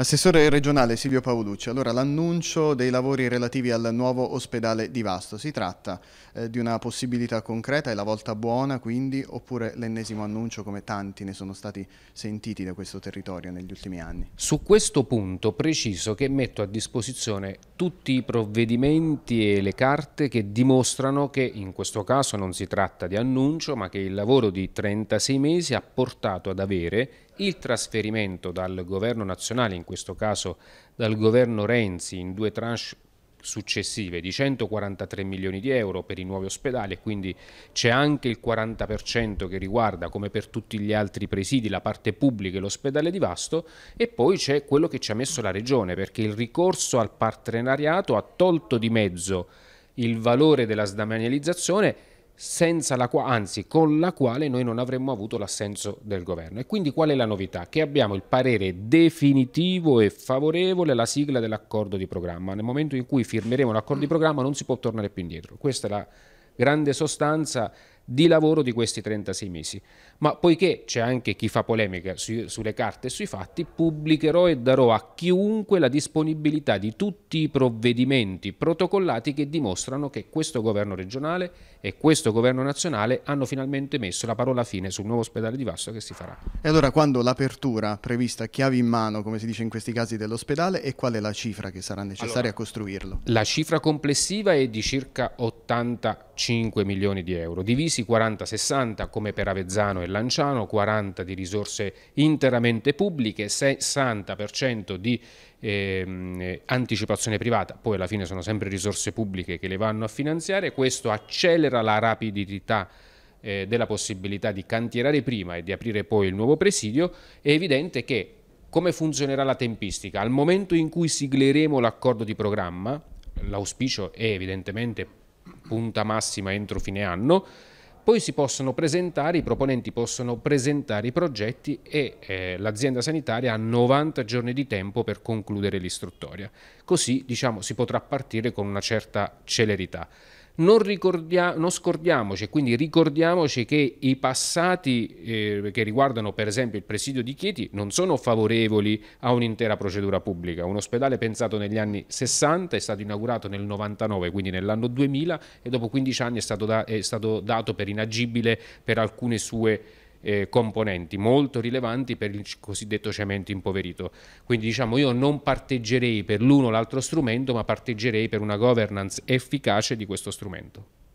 Assessore regionale Silvio Paolucci, allora l'annuncio dei lavori relativi al nuovo ospedale di Vasto, si tratta eh, di una possibilità concreta, è la volta buona quindi oppure l'ennesimo annuncio come tanti ne sono stati sentiti da questo territorio negli ultimi anni? Su questo punto preciso che metto a disposizione tutti i provvedimenti e le carte che dimostrano che in questo caso non si tratta di annuncio ma che il lavoro di 36 mesi ha portato ad avere il trasferimento dal governo nazionale, in questo caso dal governo Renzi, in due tranche successive di 143 milioni di euro per i nuovi ospedali e quindi c'è anche il 40% che riguarda come per tutti gli altri presidi la parte pubblica e l'ospedale di Vasto e poi c'è quello che ci ha messo la regione perché il ricorso al partenariato ha tolto di mezzo il valore della sdamanializzazione senza la quale, anzi con la quale noi non avremmo avuto l'assenso del governo. E quindi qual è la novità? Che abbiamo il parere definitivo e favorevole alla sigla dell'accordo di programma. Nel momento in cui firmeremo l'accordo di programma non si può tornare più indietro. Questa è la grande sostanza di lavoro di questi 36 mesi. Ma poiché c'è anche chi fa polemica su, sulle carte e sui fatti, pubblicherò e darò a chiunque la disponibilità di tutti i provvedimenti protocollati che dimostrano che questo governo regionale e questo governo nazionale hanno finalmente messo la parola fine sul nuovo ospedale di Vasto che si farà. E allora quando l'apertura prevista chiavi in mano, come si dice in questi casi dell'ospedale, e qual è la cifra che sarà necessaria allora, a costruirlo? La cifra complessiva è di circa 85 milioni di euro, divisi fissi 40-60 come per Avezzano e Lanciano, 40 di risorse interamente pubbliche, 60% di eh, anticipazione privata, poi alla fine sono sempre risorse pubbliche che le vanno a finanziare, questo accelera la rapidità eh, della possibilità di cantierare prima e di aprire poi il nuovo presidio, è evidente che come funzionerà la tempistica? Al momento in cui sigleremo l'accordo di programma, l'auspicio è evidentemente punta massima entro fine anno, poi si possono presentare, i proponenti possono presentare i progetti e eh, l'azienda sanitaria ha 90 giorni di tempo per concludere l'istruttoria. Così diciamo, si potrà partire con una certa celerità. Non, ricordia- non scordiamoci, quindi ricordiamoci che i passati eh, che riguardano per esempio il presidio di Chieti non sono favorevoli a un'intera procedura pubblica. Un ospedale pensato negli anni 60 è stato inaugurato nel 99, quindi nell'anno 2000 e dopo 15 anni è stato, da- è stato dato per inagibile per alcune sue eh, componenti molto rilevanti per il cosiddetto cemento impoverito. Quindi diciamo io non parteggerei per l'uno o l'altro strumento, ma parteggerei per una governance efficace di questo strumento.